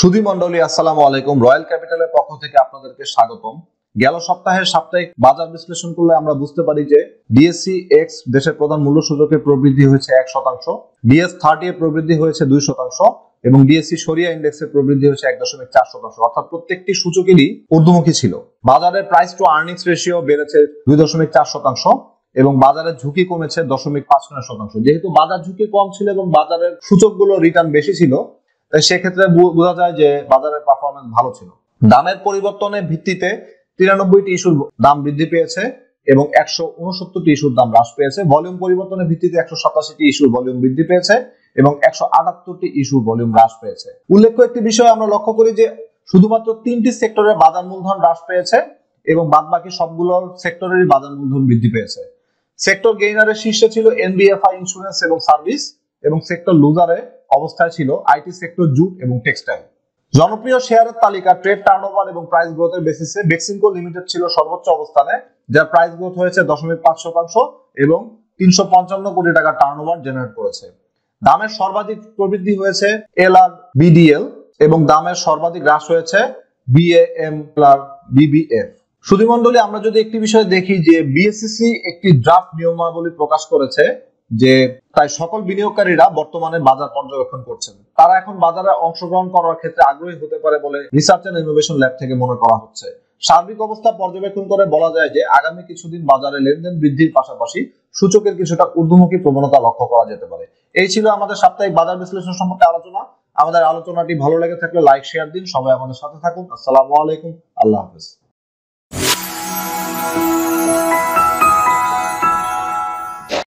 সুধী মন্ডলী আসসালামু আলাইকুম রয়্যাল ক্যাপিটালের পক্ষ থেকে আপনাদেরকে স্বাগতম গেল সপ্তাহের সাপ্তাহিক বাজার বিশ্লেষণ করলে আমরা বুঝতে পারি যে ডিএসসি এক্স দেশের প্রধান মূল্য সূচকে প্রবৃদ্ধি হয়েছে এক শতাংশ ডিএস থার্টি এর প্রবৃদ্ধি হয়েছে দুই শতাংশ এবং ডিএসসি সরিয়া ইন্ডেক্সের প্রবৃদ্ধি হয়েছে এক দশমিক চার শতাংশ অর্থাৎ প্রত্যেকটি সূচকেরই ঊর্ধ্বমুখী ছিল বাজারের প্রাইস টু আর্নিংস রেশিও বেড়েছে দুই দশমিক চার শতাংশ এবং বাজারের ঝুঁকি কমেছে দশমিক পাঁচ শতাংশ যেহেতু বাজার ঝুঁকি কম ছিল এবং বাজারের সূচকগুলো রিটার্ন বেশি ছিল সেক্ষেত্রে বোঝা যায় যে বাজারের পারফরমেন্স ভালো ছিল দামের পরিবর্তনের ভিত্তিতে তিরানব্বইটি ইস্যুর দাম বৃদ্ধি পেয়েছে এবং একশো উনসত্তরটি ইস্যুর দাম হ্রাস পেয়েছে ভলিউম পরিবর্তনের ভিত্তিতে একশো সাতাশিটি ইস্যুর ভলিউম বৃদ্ধি পেয়েছে এবং একশো আটাত্তরটি ইস্যুর ভলিউম হ্রাস পেয়েছে উল্লেখ্য একটি বিষয় আমরা লক্ষ্য করি যে শুধুমাত্র তিনটি সেক্টরের বাজার মূলধন হ্রাস পেয়েছে এবং বাদ বাকি সবগুলো সেক্টরেরই বাজার মূলধন বৃদ্ধি পেয়েছে সেক্টর গেইনারের শীর্ষে ছিল এনবিএফআই ইন্স্যুরেন্স এবং সার্ভিস এবং সেক্টর লুজারে অবস্থায় ছিল আইটি সেক্টর জুট এবং টেক্সটাইল জনপ্রিয় শেয়ারের তালিকা ট্রেড টার্ন ওভার এবং প্রাইস গ্রোথের বেসিসে বেক্সিনকো লিমিটেড ছিল সর্বোচ্চ অবস্থানে যার প্রাইস গ্রোথ হয়েছে দশমিক পাঁচ শতাংশ এবং তিনশো পঞ্চান্ন কোটি টাকা ওভার জেনারেট করেছে দামের সর্বাধিক প্রবৃদ্ধি হয়েছে এল আর বিডিএল এবং দামের সর্বাধিক হ্রাস হয়েছে বিএএম আর বিবিএফ সুধীমণ্ডলী আমরা যদি একটি বিষয় দেখি যে বিএসসিসি একটি ড্রাফট নিয়মাবলী প্রকাশ করেছে যে তাই সকল বিনিয়োগকারীরা বর্তমানে বাজার পর্যবেক্ষণ করছেন তারা এখন বাজারে অংশগ্রহণ করার ক্ষেত্রে আগ্রহী হতে পারে বলে রিসার্চ অ্যান্ড ইনোভেশন ল্যাব থেকে মনে করা হচ্ছে সার্বিক অবস্থা পর্যবেক্ষণ করে বলা যায় যে আগামী কিছুদিন বাজারে লেনদেন বৃদ্ধির পাশাপাশি সূচকের কিছুটা ঊর্ধ্বমুখী প্রবণতা লক্ষ্য করা যেতে পারে এই ছিল আমাদের সাপ্তাহিক বাজার বিশ্লেষণ সম্পর্কে আলোচনা আমাদের আলোচনাটি ভালো লেগে থাকলে লাইক শেয়ার দিন সবাই আমাদের সাথে থাকুন আসসালামু আলাইকুম আল্লাহ হাফেজ